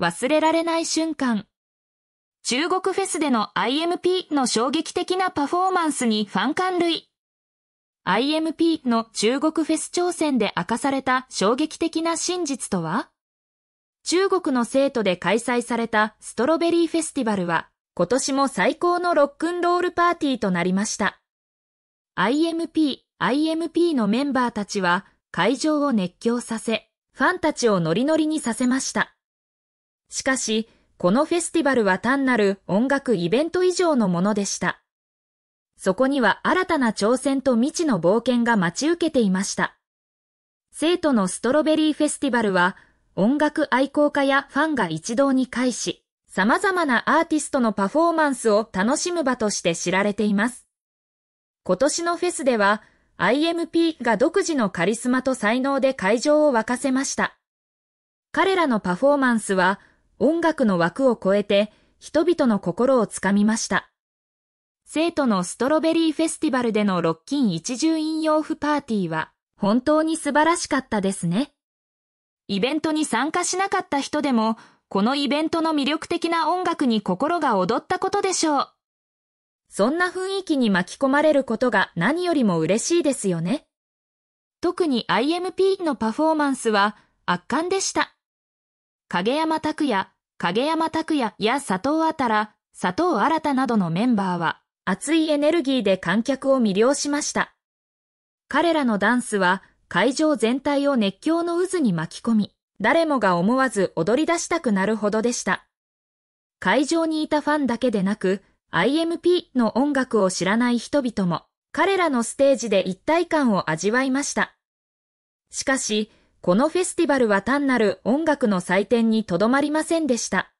忘れられない瞬間。中国フェスでの IMP の衝撃的なパフォーマンスにファン感類。IMP の中国フェス挑戦で明かされた衝撃的な真実とは中国の生徒で開催されたストロベリーフェスティバルは今年も最高のロックンロールパーティーとなりました。IMP、IMP のメンバーたちは会場を熱狂させ、ファンたちをノリノリにさせました。しかし、このフェスティバルは単なる音楽イベント以上のものでした。そこには新たな挑戦と未知の冒険が待ち受けていました。生徒のストロベリーフェスティバルは、音楽愛好家やファンが一堂に会し、様々なアーティストのパフォーマンスを楽しむ場として知られています。今年のフェスでは、IMP が独自のカリスマと才能で会場を沸かせました。彼らのパフォーマンスは、音楽の枠を超えて人々の心をつかみました。生徒のストロベリーフェスティバルでのロッキン一重引用譜パーティーは本当に素晴らしかったですね。イベントに参加しなかった人でも、このイベントの魅力的な音楽に心が踊ったことでしょう。そんな雰囲気に巻き込まれることが何よりも嬉しいですよね。特に IMP のパフォーマンスは圧巻でした。影山拓也、影山拓也や佐藤あたら、佐藤新などのメンバーは、熱いエネルギーで観客を魅了しました。彼らのダンスは、会場全体を熱狂の渦に巻き込み、誰もが思わず踊り出したくなるほどでした。会場にいたファンだけでなく、IMP の音楽を知らない人々も、彼らのステージで一体感を味わいました。しかし、このフェスティバルは単なる音楽の祭典にとどまりませんでした。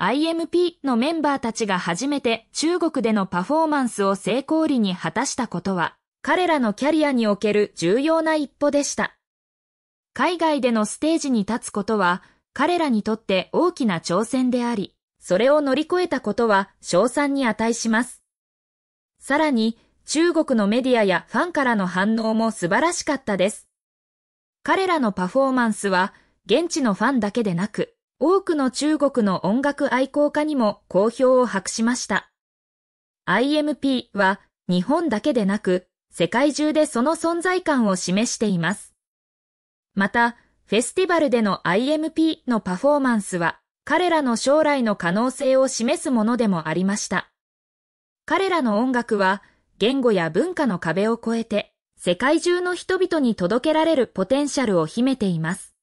IMP のメンバーたちが初めて中国でのパフォーマンスを成功裏に果たしたことは、彼らのキャリアにおける重要な一歩でした。海外でのステージに立つことは、彼らにとって大きな挑戦であり、それを乗り越えたことは賞賛に値します。さらに、中国のメディアやファンからの反応も素晴らしかったです。彼らのパフォーマンスは現地のファンだけでなく、多くの中国の音楽愛好家にも好評を博しました。IMP は日本だけでなく、世界中でその存在感を示しています。また、フェスティバルでの IMP のパフォーマンスは、彼らの将来の可能性を示すものでもありました。彼らの音楽は、言語や文化の壁を越えて、世界中の人々に届けられるポテンシャルを秘めています。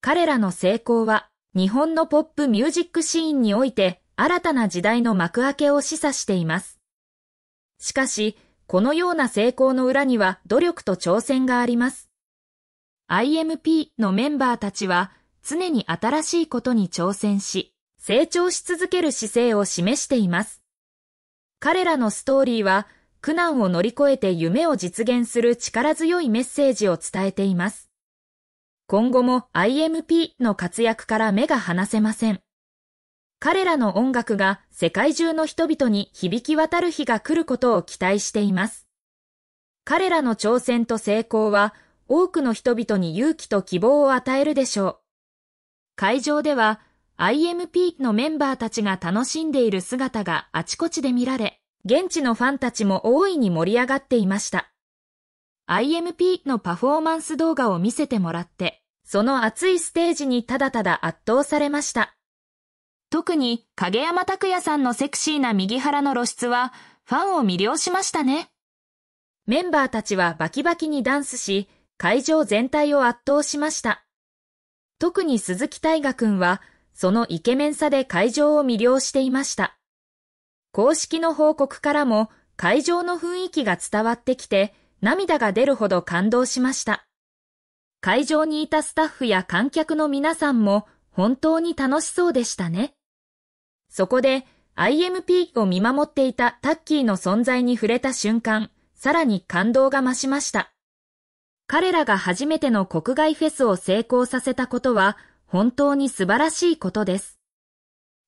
彼らの成功は、日本のポップミュージックシーンにおいて、新たな時代の幕開けを示唆しています。しかし、このような成功の裏には努力と挑戦があります。IMP のメンバーたちは常に新しいことに挑戦し、成長し続ける姿勢を示しています。彼らのストーリーは苦難を乗り越えて夢を実現する力強いメッセージを伝えています。今後も IMP の活躍から目が離せません。彼らの音楽が世界中の人々に響き渡る日が来ることを期待しています。彼らの挑戦と成功は多くの人々に勇気と希望を与えるでしょう。会場では IMP のメンバーたちが楽しんでいる姿があちこちで見られ、現地のファンたちも大いに盛り上がっていました。IMP のパフォーマンス動画を見せてもらって、その熱いステージにただただ圧倒されました。特に影山拓也さんのセクシーな右腹の露出はファンを魅了しましたね。メンバーたちはバキバキにダンスし、会場全体を圧倒しました。特に鈴木大河くんは、そのイケメンさで会場を魅了していました。公式の報告からも会場の雰囲気が伝わってきて涙が出るほど感動しました。会場にいたスタッフや観客の皆さんも本当に楽しそうでしたね。そこで IMP を見守っていたタッキーの存在に触れた瞬間、さらに感動が増しました。彼らが初めての国外フェスを成功させたことは本当に素晴らしいことです。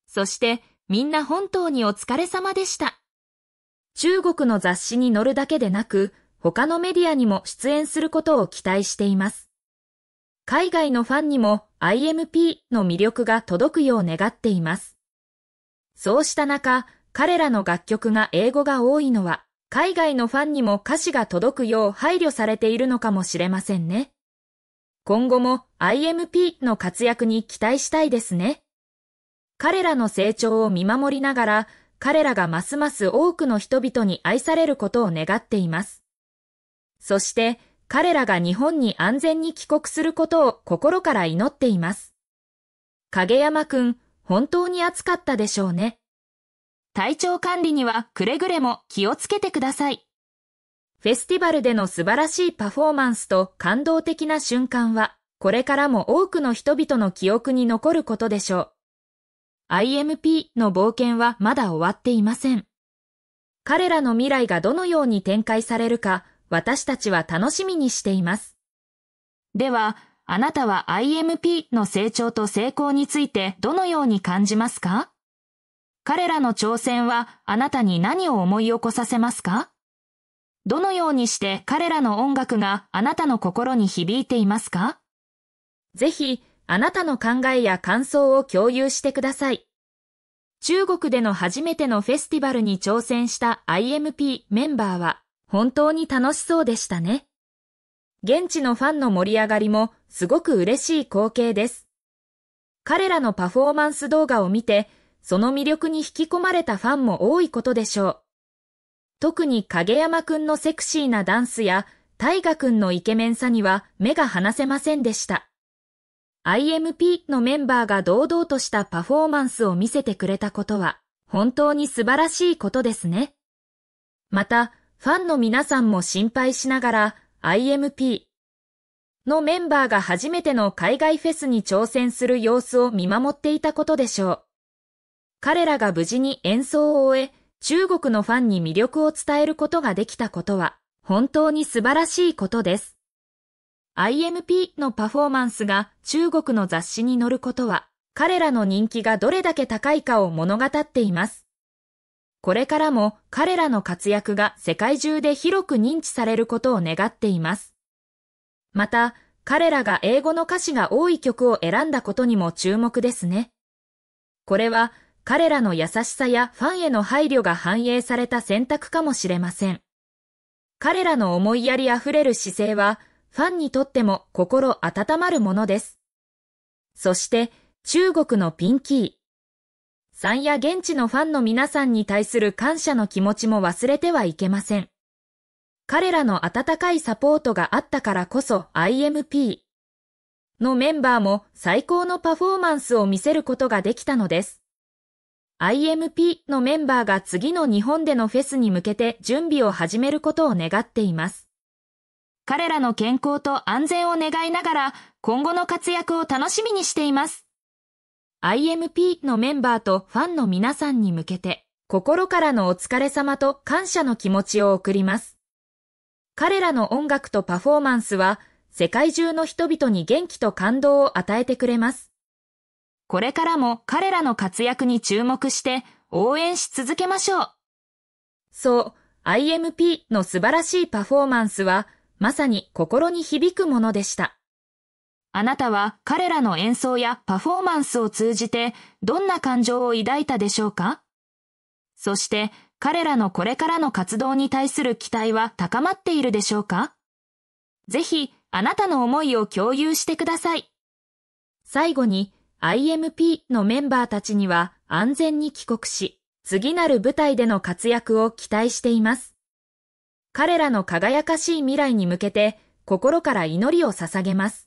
そしてみんな本当にお疲れ様でした。中国の雑誌に載るだけでなく、他のメディアにも出演することを期待しています。海外のファンにも IMP の魅力が届くよう願っています。そうした中、彼らの楽曲が英語が多いのは、海外のファンにも歌詞が届くよう配慮されているのかもしれませんね。今後も IMP の活躍に期待したいですね。彼らの成長を見守りながら、彼らがますます多くの人々に愛されることを願っています。そして、彼らが日本に安全に帰国することを心から祈っています。影山くん、本当に暑かったでしょうね。体調管理にはくれぐれも気をつけてください。フェスティバルでの素晴らしいパフォーマンスと感動的な瞬間は、これからも多くの人々の記憶に残ることでしょう。IMP の冒険はまだ終わっていません。彼らの未来がどのように展開されるか、私たちは楽しみにしています。では、あなたは IMP の成長と成功についてどのように感じますか彼らの挑戦はあなたに何を思い起こさせますかどのようにして彼らの音楽があなたの心に響いていますかぜひあなたの考えや感想を共有してください。中国での初めてのフェスティバルに挑戦した IMP メンバーは本当に楽しそうでしたね。現地のファンの盛り上がりもすごく嬉しい光景です。彼らのパフォーマンス動画を見て、その魅力に引き込まれたファンも多いことでしょう。特に影山くんのセクシーなダンスや、大河くんのイケメンさには目が離せませんでした。IMP のメンバーが堂々としたパフォーマンスを見せてくれたことは本当に素晴らしいことですね。また、ファンの皆さんも心配しながら IMP のメンバーが初めての海外フェスに挑戦する様子を見守っていたことでしょう。彼らが無事に演奏を終え、中国のファンに魅力を伝えることができたことは本当に素晴らしいことです。IMP のパフォーマンスが中国の雑誌に載ることは、彼らの人気がどれだけ高いかを物語っています。これからも彼らの活躍が世界中で広く認知されることを願っています。また、彼らが英語の歌詞が多い曲を選んだことにも注目ですね。これは彼らの優しさやファンへの配慮が反映された選択かもしれません。彼らの思いやりあふれる姿勢はファンにとっても心温まるものです。そして、中国のピンキー。んや現地のファンの皆さんに対する感謝の気持ちも忘れてはいけません。彼らの温かいサポートがあったからこそ IMP のメンバーも最高のパフォーマンスを見せることができたのです。IMP のメンバーが次の日本でのフェスに向けて準備を始めることを願っています。彼らの健康と安全を願いながら今後の活躍を楽しみにしています。IMP のメンバーとファンの皆さんに向けて心からのお疲れ様と感謝の気持ちを送ります。彼らの音楽とパフォーマンスは世界中の人々に元気と感動を与えてくれます。これからも彼らの活躍に注目して応援し続けましょう。そう、IMP の素晴らしいパフォーマンスはまさに心に響くものでした。あなたは彼らの演奏やパフォーマンスを通じてどんな感情を抱いたでしょうかそして彼らのこれからの活動に対する期待は高まっているでしょうかぜひあなたの思いを共有してください。最後に IMP のメンバーたちには安全に帰国し、次なる舞台での活躍を期待しています。彼らの輝かしい未来に向けて心から祈りを捧げます。